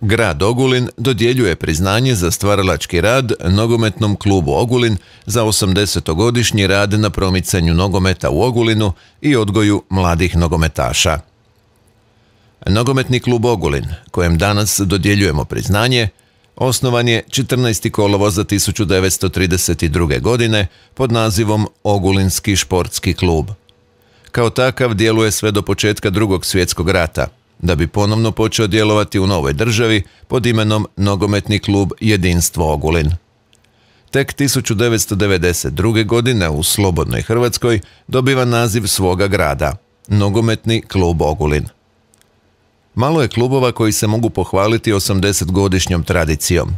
Grad Ogulin dodjeljuje priznanje za stvaralački rad nogometnom klubu Ogulin za 80-godišnji rad na promicanju nogometa u Ogulinu i odgoju mladih nogometaša. Nogometni klub Ogulin, kojem danas dodjeljujemo priznanje, osnovan je 14. kolovoza 1932. godine pod nazivom Ogulinski športski klub. Kao takav djeluje sve do početka drugog svjetskog rata – da bi ponovno počeo djelovati u novoj državi pod imenom Nogometni klub Jedinstvo Ogulin. Tek 1992. godine u Slobodnoj Hrvatskoj dobiva naziv svoga grada, Nogometni klub Ogulin. Malo je klubova koji se mogu pohvaliti 80-godišnjom tradicijom.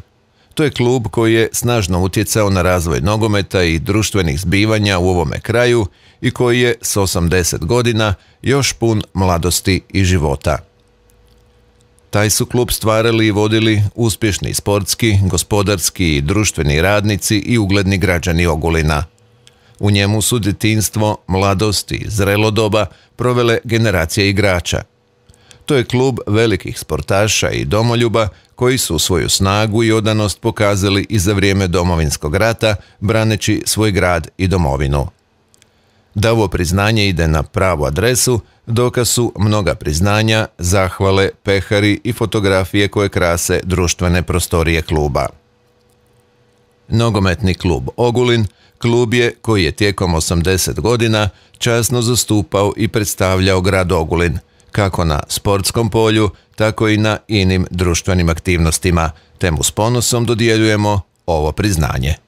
To je klub koji je snažno utjecao na razvoj nogometa i društvenih zbivanja u ovome kraju i koji je s 80 godina još pun mladosti i života. Taj su klub stvarali i vodili uspješni sportski, gospodarski i društveni radnici i ugledni građani Ogulina. U njemu su djetinstvo, mladost i zrelo doba provele generacije igrača. To je klub velikih sportaša i domoljuba koji su svoju snagu i odanost pokazali i za vrijeme domovinskog rata braneći svoj grad i domovinu da ovo priznanje ide na pravu adresu, dokaz su mnoga priznanja, zahvale, pehari i fotografije koje krase društvene prostorije kluba. Nogometni klub Ogulin klub je koji je tijekom 80 godina časno zastupao i predstavljao grad Ogulin, kako na sportskom polju, tako i na inim društvenim aktivnostima, te mu s ponosom dodjeljujemo ovo priznanje.